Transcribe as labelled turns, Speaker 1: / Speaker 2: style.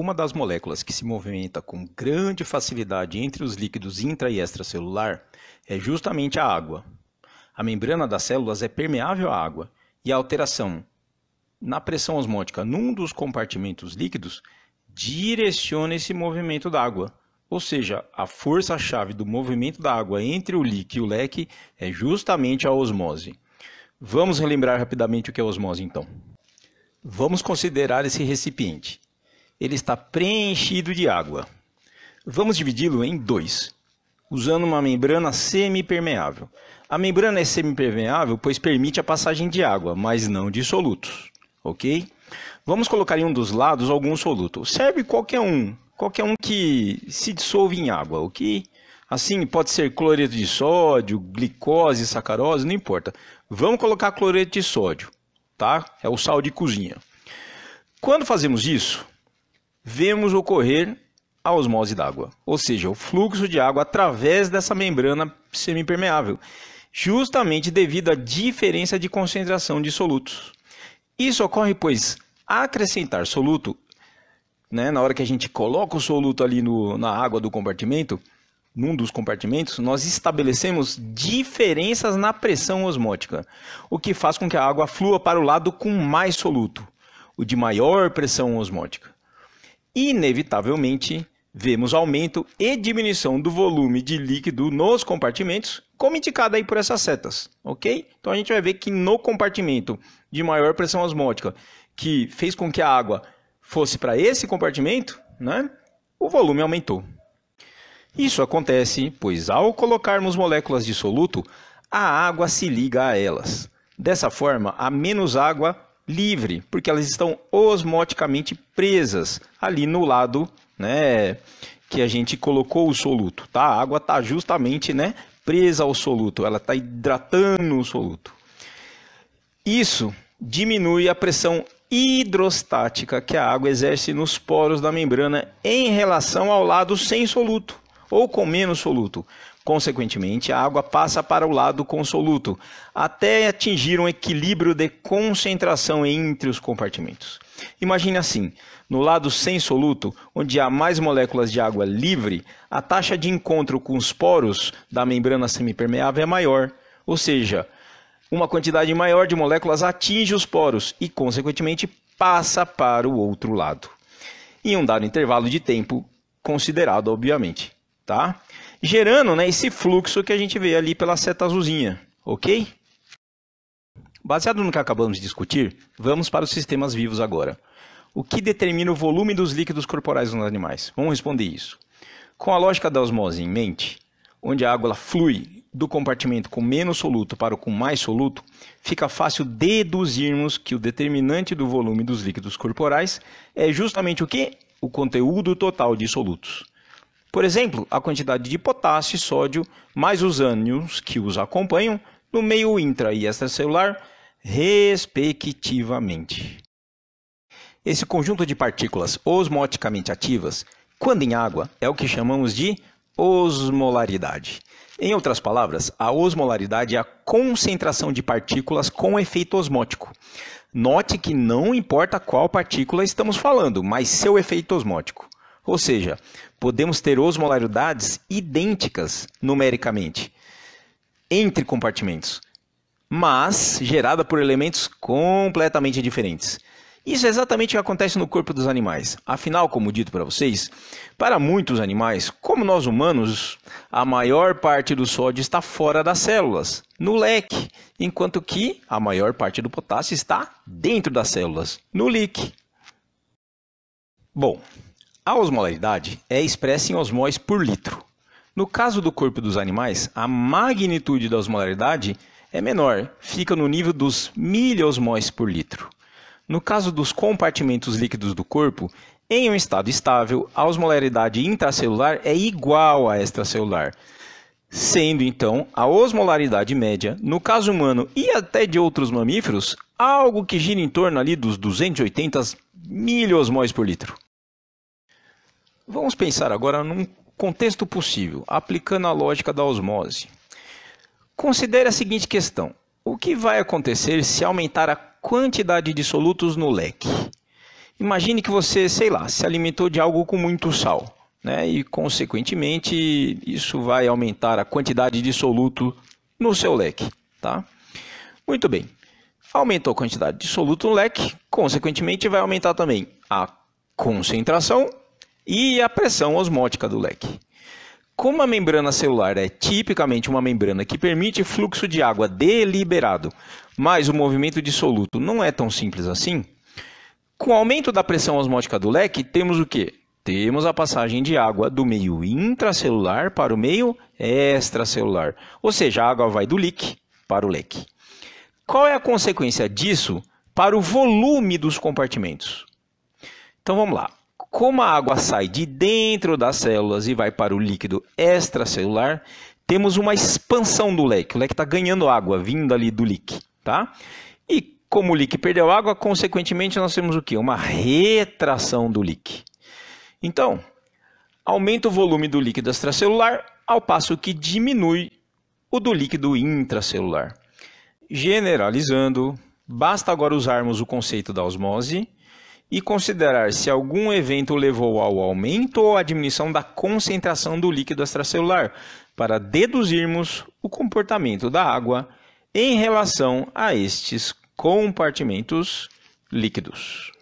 Speaker 1: Uma das moléculas que se movimenta com grande facilidade entre os líquidos intra e extracelular é justamente a água. A membrana das células é permeável à água e a alteração na pressão osmótica num dos compartimentos líquidos direciona esse movimento da água. Ou seja, a força-chave do movimento da água entre o líquido e o leque é justamente a osmose. Vamos relembrar rapidamente o que é osmose então. Vamos considerar esse recipiente ele está preenchido de água. Vamos dividi-lo em dois, usando uma membrana semipermeável. A membrana é semipermeável, pois permite a passagem de água, mas não de solutos, ok? Vamos colocar em um dos lados algum soluto. Serve qualquer um, qualquer um que se dissolve em água, ok? Assim, pode ser cloreto de sódio, glicose, sacarose, não importa. Vamos colocar cloreto de sódio, tá? É o sal de cozinha. Quando fazemos isso, vemos ocorrer a osmose d'água, ou seja, o fluxo de água através dessa membrana semipermeável, justamente devido à diferença de concentração de solutos. Isso ocorre, pois, acrescentar soluto, né, na hora que a gente coloca o soluto ali no, na água do compartimento, num dos compartimentos, nós estabelecemos diferenças na pressão osmótica, o que faz com que a água flua para o lado com mais soluto, o de maior pressão osmótica inevitavelmente, vemos aumento e diminuição do volume de líquido nos compartimentos, como indicado aí por essas setas, ok? Então a gente vai ver que no compartimento de maior pressão osmótica, que fez com que a água fosse para esse compartimento, né, o volume aumentou. Isso acontece pois ao colocarmos moléculas de soluto, a água se liga a elas. Dessa forma, há menos água livre, porque elas estão osmoticamente presas ali no lado, né, que a gente colocou o soluto, tá? A água está justamente, né, presa ao soluto, ela está hidratando o soluto. Isso diminui a pressão hidrostática que a água exerce nos poros da membrana em relação ao lado sem soluto ou com menos soluto, Consequentemente, a água passa para o lado consoluto, até atingir um equilíbrio de concentração entre os compartimentos. Imagine assim: no lado sem soluto, onde há mais moléculas de água livre, a taxa de encontro com os poros da membrana semipermeável é maior, ou seja, uma quantidade maior de moléculas atinge os poros e, consequentemente, passa para o outro lado, em um dado intervalo de tempo considerado, obviamente tá? Gerando né, esse fluxo que a gente vê ali pela seta azulzinha, ok? Baseado no que acabamos de discutir, vamos para os sistemas vivos agora. O que determina o volume dos líquidos corporais nos animais? Vamos responder isso. Com a lógica da osmose em mente, onde a água flui do compartimento com menos soluto para o com mais soluto, fica fácil deduzirmos que o determinante do volume dos líquidos corporais é justamente o que? O conteúdo total de solutos. Por exemplo, a quantidade de potássio e sódio, mais os ânions que os acompanham, no meio intra e extracelular, respectivamente. Esse conjunto de partículas osmoticamente ativas, quando em água, é o que chamamos de osmolaridade. Em outras palavras, a osmolaridade é a concentração de partículas com efeito osmótico. Note que não importa qual partícula estamos falando, mas seu efeito osmótico. Ou seja, podemos ter osmolaridades idênticas numericamente entre compartimentos, mas gerada por elementos completamente diferentes. Isso é exatamente o que acontece no corpo dos animais. Afinal, como dito para vocês, para muitos animais, como nós humanos, a maior parte do sódio está fora das células, no leque, enquanto que a maior parte do potássio está dentro das células, no líquido. Bom, a osmolaridade é expressa em osmóis por litro. No caso do corpo dos animais, a magnitude da osmolaridade é menor, fica no nível dos miliosmóis por litro. No caso dos compartimentos líquidos do corpo, em um estado estável, a osmolaridade intracelular é igual à extracelular, sendo então a osmolaridade média, no caso humano e até de outros mamíferos, algo que gira em torno ali dos 280 miliosmóis por litro. Vamos pensar agora num contexto possível, aplicando a lógica da osmose. Considere a seguinte questão: o que vai acontecer se aumentar a quantidade de solutos no leque? Imagine que você, sei lá, se alimentou de algo com muito sal, né? E consequentemente, isso vai aumentar a quantidade de soluto no seu leque, tá? Muito bem. Aumentou a quantidade de soluto no leque, consequentemente vai aumentar também a concentração e a pressão osmótica do leque. Como a membrana celular é tipicamente uma membrana que permite fluxo de água deliberado, mas o movimento dissoluto não é tão simples assim, com o aumento da pressão osmótica do leque, temos o quê? Temos a passagem de água do meio intracelular para o meio extracelular, ou seja, a água vai do leque para o leque. Qual é a consequência disso para o volume dos compartimentos? Então vamos lá. Como a água sai de dentro das células e vai para o líquido extracelular, temos uma expansão do leque. O leque está ganhando água, vindo ali do leque, tá? E como o leque perdeu água, consequentemente nós temos o que? Uma retração do leque. Então, aumenta o volume do líquido extracelular, ao passo que diminui o do líquido intracelular. Generalizando, basta agora usarmos o conceito da osmose e considerar se algum evento levou ao aumento ou à diminuição da concentração do líquido extracelular, para deduzirmos o comportamento da água em relação a estes compartimentos líquidos.